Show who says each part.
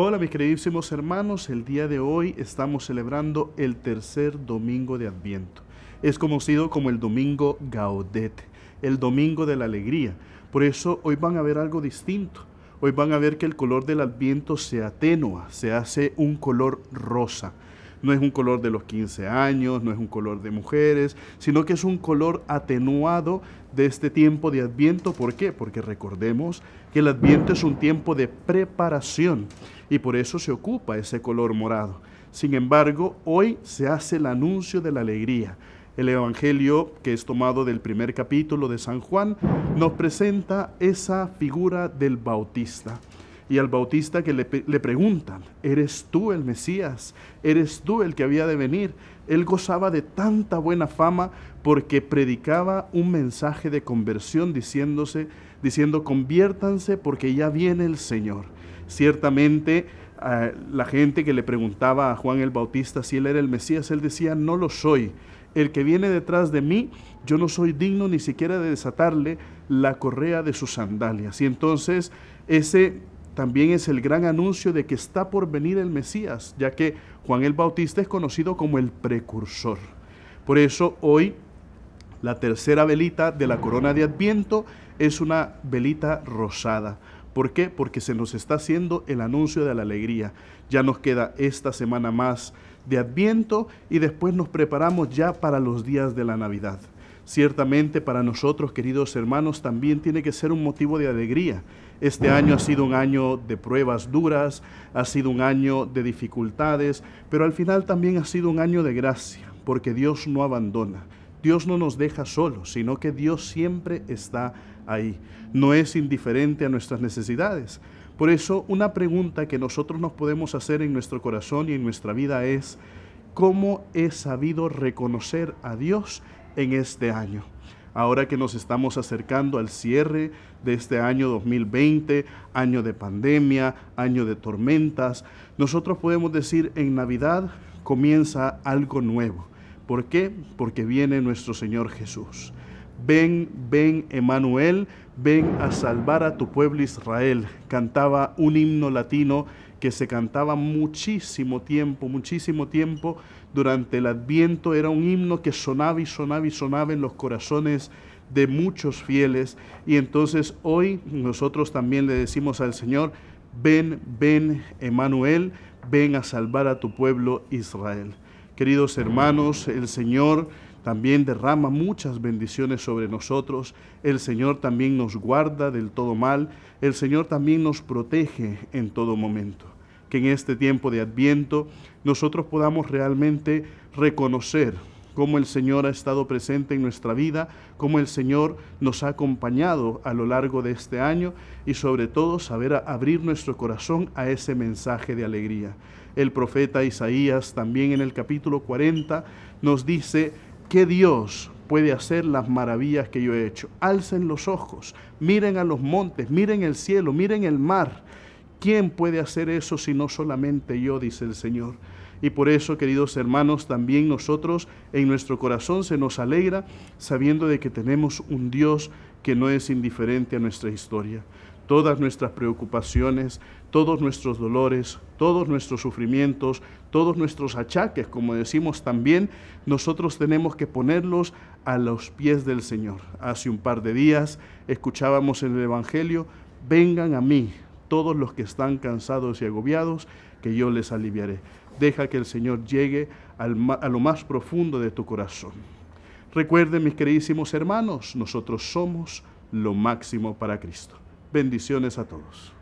Speaker 1: Hola mis queridísimos hermanos, el día de hoy estamos celebrando el tercer domingo de Adviento. Es conocido como el domingo Gaudete, el domingo de la alegría. Por eso hoy van a ver algo distinto. Hoy van a ver que el color del Adviento se atenúa, se hace un color rosa no es un color de los 15 años, no es un color de mujeres, sino que es un color atenuado de este tiempo de Adviento. ¿Por qué? Porque recordemos que el Adviento es un tiempo de preparación y por eso se ocupa ese color morado. Sin embargo, hoy se hace el anuncio de la alegría. El Evangelio, que es tomado del primer capítulo de San Juan, nos presenta esa figura del Bautista y al Bautista que le, preguntan, ¿eres tú el Mesías? ¿Eres tú el que había de venir? Él gozaba de tanta buena fama porque predicaba un mensaje de conversión diciéndose, diciendo, conviértanse porque ya viene el Señor. Ciertamente la gente que le preguntaba a Juan el Bautista si él era el Mesías, él decía, no lo soy. El que viene detrás de mí, yo no soy digno ni siquiera de desatarle la correa de sus sandalias. Y entonces ese también es el gran anuncio de que está por venir el Mesías, ya que Juan el Bautista es conocido como el precursor. Por eso hoy la tercera velita de la corona de Adviento es una velita rosada. ¿Por qué? Porque se nos está haciendo el anuncio de la alegría. Ya nos queda esta semana más de Adviento y después nos preparamos ya para los días de la Navidad. Ciertamente para nosotros, queridos hermanos, también tiene que ser un motivo de alegría. Este año ha sido un año de pruebas duras, ha sido un año de dificultades, pero al final también ha sido un año de gracia, porque Dios no abandona. Dios no nos deja solos, sino que Dios siempre está ahí. No es indiferente a nuestras necesidades. Por eso, una pregunta que nosotros nos podemos hacer en nuestro corazón y en nuestra vida es, ¿cómo he sabido reconocer a Dios en este año. Ahora que nos estamos acercando al cierre de este año 2020, año de pandemia, año de tormentas, nosotros podemos decir en Navidad comienza algo nuevo. ¿Por qué? Porque viene nuestro Señor Jesús. Ven, ven, Emanuel, ven a salvar a tu pueblo Israel. Cantaba un himno latino que se cantaba muchísimo tiempo, muchísimo tiempo durante el adviento. Era un himno que sonaba y sonaba y sonaba en los corazones de muchos fieles. Y entonces hoy nosotros también le decimos al Señor, ven, ven, Emanuel, ven a salvar a tu pueblo Israel. Queridos hermanos, el Señor también derrama muchas bendiciones sobre nosotros, el Señor también nos guarda del todo mal, el Señor también nos protege en todo momento. Que en este tiempo de adviento nosotros podamos realmente reconocer cómo el Señor ha estado presente en nuestra vida, cómo el Señor nos ha acompañado a lo largo de este año y sobre todo saber abrir nuestro corazón a ese mensaje de alegría. El profeta Isaías también en el capítulo 40 nos dice, ¿Qué Dios puede hacer las maravillas que yo he hecho. Alcen los ojos, miren a los montes, miren el cielo, miren el mar. ¿Quién puede hacer eso si no solamente yo, dice el Señor? Y por eso, queridos hermanos, también nosotros en nuestro corazón se nos alegra sabiendo de que tenemos un Dios que no es indiferente a nuestra historia todas nuestras preocupaciones, todos nuestros dolores, todos nuestros sufrimientos, todos nuestros achaques, como decimos también, nosotros tenemos que ponerlos a los pies del Señor. Hace un par de días escuchábamos en el Evangelio, vengan a mí todos los que están cansados y agobiados, que yo les aliviaré. Deja que el Señor llegue a lo más profundo de tu corazón. Recuerden, mis queridísimos hermanos, nosotros somos lo máximo para Cristo. Bendiciones a todos.